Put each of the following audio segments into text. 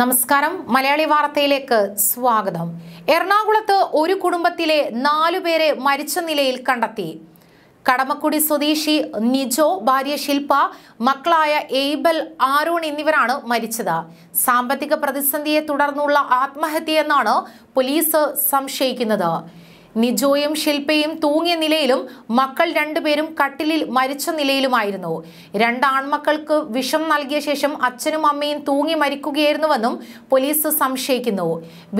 നമസ്കാരം മലയാളി വാർത്തയിലേക്ക് സ്വാഗതം എറണാകുളത്ത് ഒരു കുടുംബത്തിലെ നാലുപേരെ മരിച്ച നിലയിൽ കണ്ടെത്തി കടമക്കുടി സ്വദേശി നിജോ ഭാര്യ ശില്പ മക്കളായ എയ്ബൽ ആരോൺ എന്നിവരാണ് മരിച്ചത് സാമ്പത്തിക പ്രതിസന്ധിയെ തുടർന്നുള്ള ആത്മഹത്യയെന്നാണ് പോലീസ് സംശയിക്കുന്നത് നിജോയും ശില്പയും തൂങ്ങിയ നിലയിലും മക്കൾ രണ്ടുപേരും കട്ടിലിൽ മരിച്ച നിലയിലുമായിരുന്നു രണ്ട് ആൺമക്കൾക്ക് വിഷം നൽകിയ ശേഷം അച്ഛനും അമ്മയും തൂങ്ങി മരിക്കുകയായിരുന്നുവെന്നും പോലീസ് സംശയിക്കുന്നു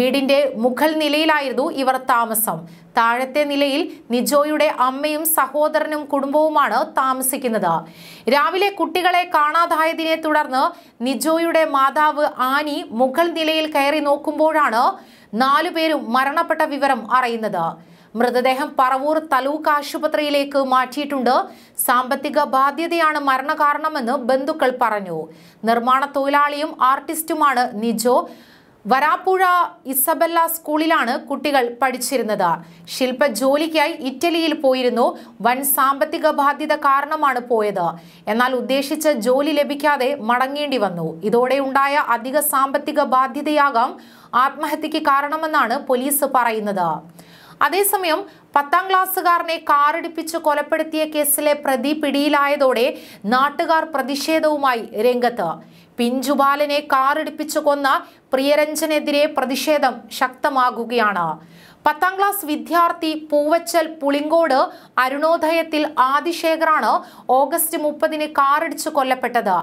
വീടിന്റെ മുഖൽ നിലയിലായിരുന്നു ഇവർ താമസം താഴത്തെ നിലയിൽ നിജോയുടെ അമ്മയും സഹോദരനും കുടുംബവുമാണ് താമസിക്കുന്നത് രാവിലെ കുട്ടികളെ കാണാതായതിനെ തുടർന്ന് നിജോയുടെ മാതാവ് ആനി മുഖൽ നിലയിൽ കയറി നോക്കുമ്പോഴാണ് നാലുപേരും മരണപ്പെട്ട വിവരം അറിയുന്നത് മൃതദേഹം പറവൂർ തലൂക്ക് ആശുപത്രിയിലേക്ക് മാറ്റിയിട്ടുണ്ട് സാമ്പത്തിക ബാധ്യതയാണ് മരണകാരണമെന്ന് ബന്ധുക്കൾ പറഞ്ഞു നിർമ്മാണ തൊഴിലാളിയും ആർട്ടിസ്റ്റുമാണ് നിജോ വരാപ്പുഴ ഇസബല്ല സ്കൂളിലാണ് കുട്ടികൾ പഠിച്ചിരുന്നത് ശില്പ ജോലിക്കായി ഇറ്റലിയിൽ പോയിരുന്നു വൻ സാമ്പത്തിക ബാധ്യത കാരണമാണ് പോയത് എന്നാൽ ഉദ്ദേശിച്ച ജോലി ലഭിക്കാതെ മടങ്ങേണ്ടി വന്നു ഇതോടെ ഉണ്ടായ അധിക സാമ്പത്തിക ബാധ്യതയാകാം ആത്മഹത്യക്ക് കാരണമെന്നാണ് പോലീസ് പറയുന്നത് അതേസമയം പത്താം ക്ലാസ്സുകാരനെ കാറിടിപ്പിച്ച് കൊലപ്പെടുത്തിയ കേസിലെ പ്രതി പിടിയിലായതോടെ നാട്ടുകാർ പ്രതിഷേധവുമായി രംഗത്ത് പിഞ്ചുബാലനെ കാറിടിപ്പിച്ചു കൊന്ന പ്രിയരഞ്ജനെതിരെ പ്രതിഷേധം ശക്തമാകുകയാണ് പത്താം ക്ലാസ് വിദ്യാർത്ഥി പൂവച്ചൽ പുളിങ്കോട് അരുണോദയത്തിൽ ആദിശേഖറാണ് ഓഗസ്റ്റ് മുപ്പതിന് കാറിടിച്ച് കൊല്ലപ്പെട്ടത്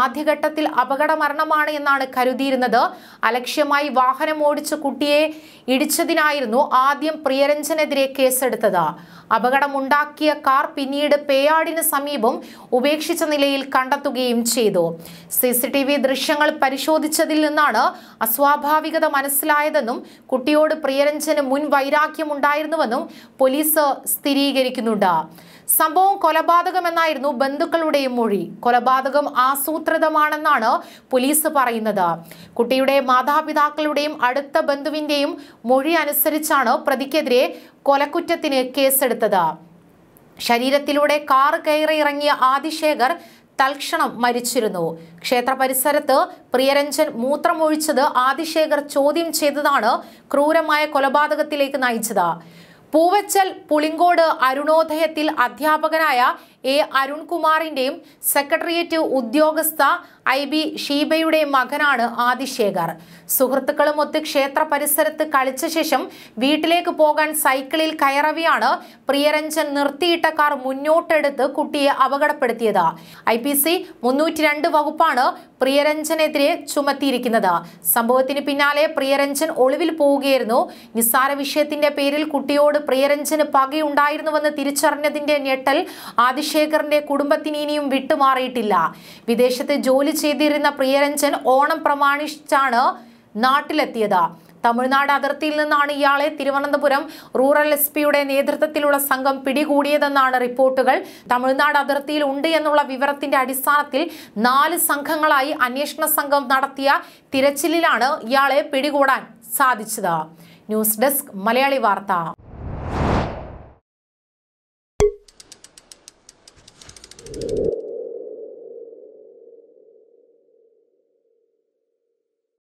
ആദ്യഘട്ടത്തിൽ അപകടമരണമാണ് എന്നാണ് കരുതിയിരുന്നത് അലക്ഷ്യമായി വാഹനം ഓടിച്ച് കുട്ടിയെ ഇടിച്ചതിനായിരുന്നു ആദ്യം പ്രിയരഞ്ജനെതിരെ കേസ് കേസെടുത്തത് അപകടമുണ്ടാക്കിയ കാർ പിന്നീട് പേയാടിന് സമീപം ഉപേക്ഷിച്ച നിലയിൽ കണ്ടെത്തുകയും ചെയ്തു സി സി ടി വി ദൃശ്യങ്ങൾ പരിശോധിച്ചതിൽ നിന്നാണ് അസ്വാഭാവികത മനസ്സിലായതെന്നും കുട്ടിയോട് പ്രിയരഞ്ജന് മുൻ വൈരാഗ്യമുണ്ടായിരുന്നുവെന്നും പോലീസ് സ്ഥിരീകരിക്കുന്നുണ്ട് സംഭവം കൊലപാതകമെന്നായിരുന്നു ബന്ധുക്കളുടെയും മൊഴി കൊലപാതകം ആസൂത്രിതമാണെന്നാണ് പോലീസ് പറയുന്നത് കുട്ടിയുടെ മാതാപിതാക്കളുടെയും അടുത്ത ബന്ധുവിന്റെയും മൊഴി അനുസരിച്ചാണ് പ്രതിക്കെതിരെ കൊലക്കുറ്റത്തിന് കേസെടുത്തത് ശരീരത്തിലൂടെ കാർ കയറി ഇറങ്ങിയ ആദിശേഖർ തൽക്ഷണം മരിച്ചിരുന്നു ക്ഷേത്ര പരിസരത്ത് പ്രിയരഞ്ജൻ മൂത്രമൊഴിച്ചത് ആദിശേഖർ ചോദ്യം ചെയ്തതാണ് ക്രൂരമായ കൊലപാതകത്തിലേക്ക് നയിച്ചത് പൂവച്ചൽ പുളിങ്കോട് അരുണോദയത്തിൽ അധ്യാപകനായ എ അരുൺകുമാറിന്റെയും സെക്രട്ടേറിയറ്റ് ഉദ്യോഗസ്ഥ ഐ ബി ഷീബയുടെയും മകനാണ് ആദിശേഖർ സുഹൃത്തുക്കളുമൊത്ത് ക്ഷേത്ര പരിസരത്ത് കളിച്ച ശേഷം വീട്ടിലേക്ക് പോകാൻ സൈക്കിളിൽ കയറവിയാണ് പ്രിയരഞ്ജൻ നിർത്തിയിട്ട കാർ മുന്നോട്ടെടുത്ത് കുട്ടിയെ അപകടപ്പെടുത്തിയത് ഐ പി സി മുന്നൂറ്റി രണ്ട് വകുപ്പാണ് പ്രിയരഞ്ജനെതിരെ ചുമത്തിയിരിക്കുന്നത് സംഭവത്തിന് പിന്നാലെ പ്രിയരഞ്ജൻ ഒളിവിൽ പോവുകയായിരുന്നു നിസ്സാര വിഷയത്തിന്റെ പേരിൽ കുട്ടിയോട് പ്രിയരഞ്ജന് പകയുണ്ടായിരുന്നുവെന്ന് തിരിച്ചറിഞ്ഞതിന്റെ ഞെട്ടൽ ആദിശ ശേഖറിന്റെ കുടുംബത്തിന് ഇനിയും വിട്ടുമാറിയിട്ടില്ല വിദേശത്ത് ജോലി ചെയ്തിരുന്ന പ്രിയരഞ്ജൻ ഓണം പ്രമാണിച്ചാണ് നാട്ടിലെത്തിയത് തമിഴ്നാട് അതിർത്തിയിൽ നിന്നാണ് ഇയാളെ തിരുവനന്തപുരം റൂറൽ എസ് പിയുടെ നേതൃത്വത്തിലുള്ള സംഘം പിടികൂടിയതെന്നാണ് റിപ്പോർട്ടുകൾ തമിഴ്നാട് അതിർത്തിയിൽ ഉണ്ട് എന്നുള്ള വിവരത്തിന്റെ അടിസ്ഥാനത്തിൽ നാല് സംഘങ്ങളായി അന്വേഷണ സംഘം നടത്തിയ തിരച്ചിലിലാണ് ഇയാളെ പിടികൂടാൻ സാധിച്ചത് ന്യൂസ് ഡെസ്ക് മലയാളി വാർത്ത Thank you.